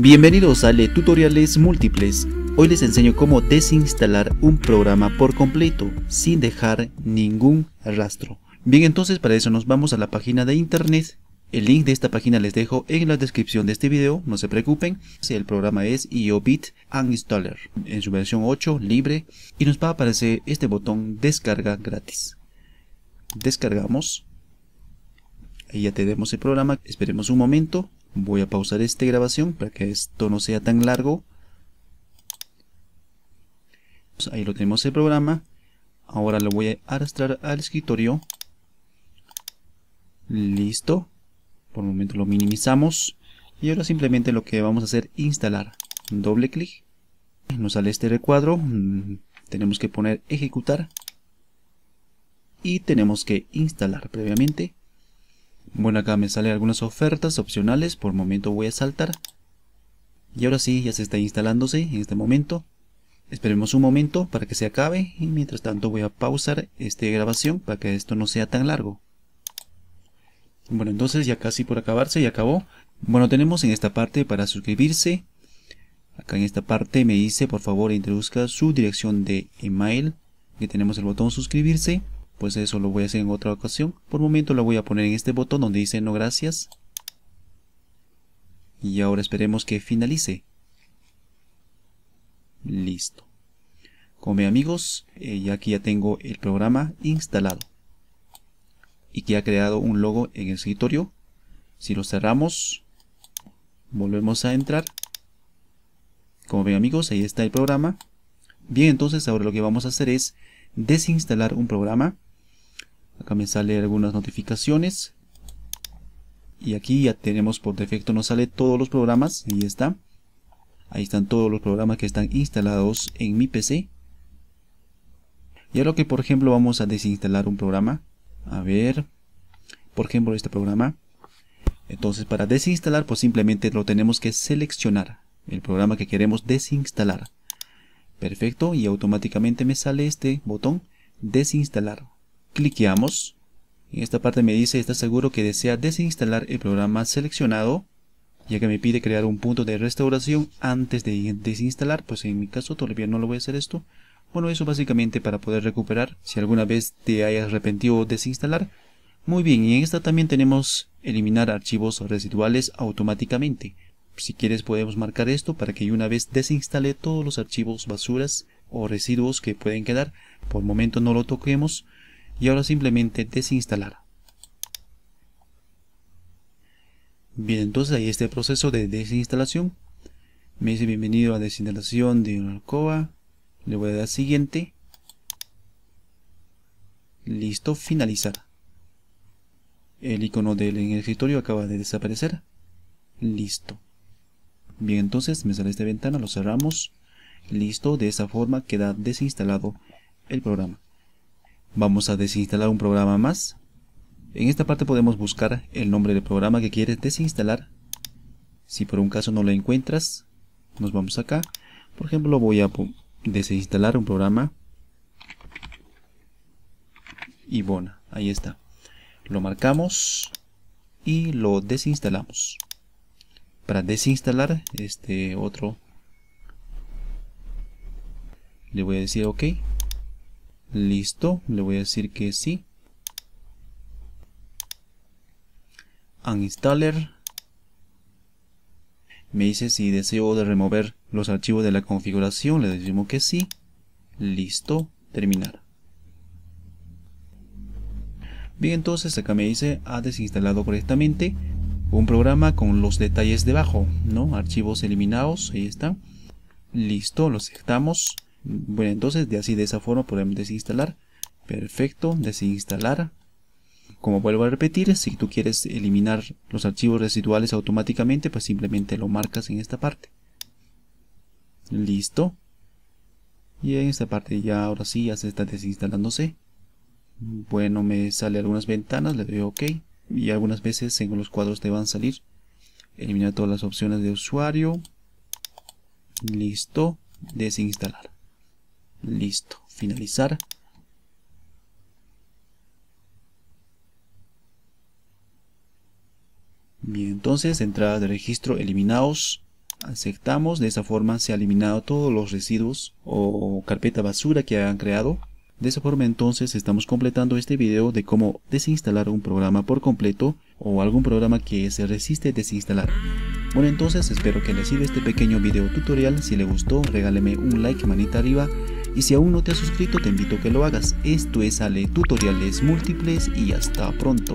Bienvenidos a Le Tutoriales Múltiples. Hoy les enseño cómo desinstalar un programa por completo, sin dejar ningún rastro. Bien, entonces para eso nos vamos a la página de internet. El link de esta página les dejo en la descripción de este video, no se preocupen. El programa es IOBIT Uninstaller, en su versión 8, libre. Y nos va a aparecer este botón descarga gratis. Descargamos. Ahí ya tenemos el programa, esperemos un momento. Voy a pausar esta grabación para que esto no sea tan largo. Pues ahí lo tenemos el programa. Ahora lo voy a arrastrar al escritorio. Listo. Por el momento lo minimizamos. Y ahora simplemente lo que vamos a hacer instalar. Doble clic. Nos sale este recuadro. Mm, tenemos que poner ejecutar. Y tenemos que instalar previamente. Bueno, acá me salen algunas ofertas opcionales. Por momento voy a saltar. Y ahora sí, ya se está instalándose en este momento. Esperemos un momento para que se acabe y mientras tanto voy a pausar esta grabación para que esto no sea tan largo. Bueno, entonces ya casi por acabarse, ya acabó. Bueno, tenemos en esta parte para suscribirse. Acá en esta parte me dice, por favor, introduzca su dirección de email. que tenemos el botón suscribirse pues eso lo voy a hacer en otra ocasión. Por momento lo voy a poner en este botón donde dice no gracias. Y ahora esperemos que finalice. Listo. Como ven amigos, eh, ya aquí ya tengo el programa instalado. Y que ha creado un logo en el escritorio. Si lo cerramos, volvemos a entrar. Como ven amigos, ahí está el programa. Bien, entonces ahora lo que vamos a hacer es desinstalar un programa me sale algunas notificaciones y aquí ya tenemos por defecto nos sale todos los programas ahí está ahí están todos los programas que están instalados en mi PC y ahora que por ejemplo vamos a desinstalar un programa a ver por ejemplo este programa entonces para desinstalar pues simplemente lo tenemos que seleccionar el programa que queremos desinstalar perfecto y automáticamente me sale este botón desinstalar Cliqueamos. En esta parte me dice, ¿estás seguro que desea desinstalar el programa seleccionado? Ya que me pide crear un punto de restauración antes de desinstalar, pues en mi caso todavía no lo voy a hacer esto. Bueno, eso básicamente para poder recuperar si alguna vez te hayas arrepentido desinstalar. Muy bien, y en esta también tenemos eliminar archivos residuales automáticamente. Si quieres podemos marcar esto para que una vez desinstale todos los archivos basuras o residuos que pueden quedar. Por momento no lo toquemos y ahora simplemente desinstalar. Bien, entonces ahí este proceso de desinstalación. Me dice bienvenido a desinstalación de una alcoba. Le voy a dar siguiente. Listo, finalizar. El icono del escritorio acaba de desaparecer. Listo. Bien, entonces me sale esta ventana, lo cerramos. Listo, de esa forma queda desinstalado el programa. Vamos a desinstalar un programa más. En esta parte podemos buscar el nombre del programa que quieres desinstalar. Si por un caso no lo encuentras, nos vamos acá. Por ejemplo, voy a desinstalar un programa. Y bueno, ahí está. Lo marcamos y lo desinstalamos. Para desinstalar este otro, le voy a decir OK. Listo, le voy a decir que sí. Uninstaller. Me dice si deseo de remover los archivos de la configuración, le decimos que sí. Listo, terminar. Bien, entonces acá me dice ha desinstalado correctamente un programa con los detalles debajo, ¿no? Archivos eliminados, ahí está Listo, los aceptamos bueno entonces de así de esa forma podemos desinstalar perfecto desinstalar como vuelvo a repetir si tú quieres eliminar los archivos residuales automáticamente pues simplemente lo marcas en esta parte listo y en esta parte ya ahora sí ya se está desinstalándose bueno me sale algunas ventanas le doy ok y algunas veces en los cuadros te van a salir eliminar todas las opciones de usuario listo desinstalar Listo, finalizar. Bien, entonces entrada de registro, eliminados, aceptamos, de esa forma se ha eliminado todos los residuos o carpeta basura que hayan creado. De esa forma entonces estamos completando este video de cómo desinstalar un programa por completo o algún programa que se resiste a desinstalar. Bueno entonces espero que les sirva este pequeño video tutorial, si le gustó regáleme un like manita arriba y si aún no te has suscrito te invito a que lo hagas. Esto es Ale Tutoriales Múltiples y hasta pronto.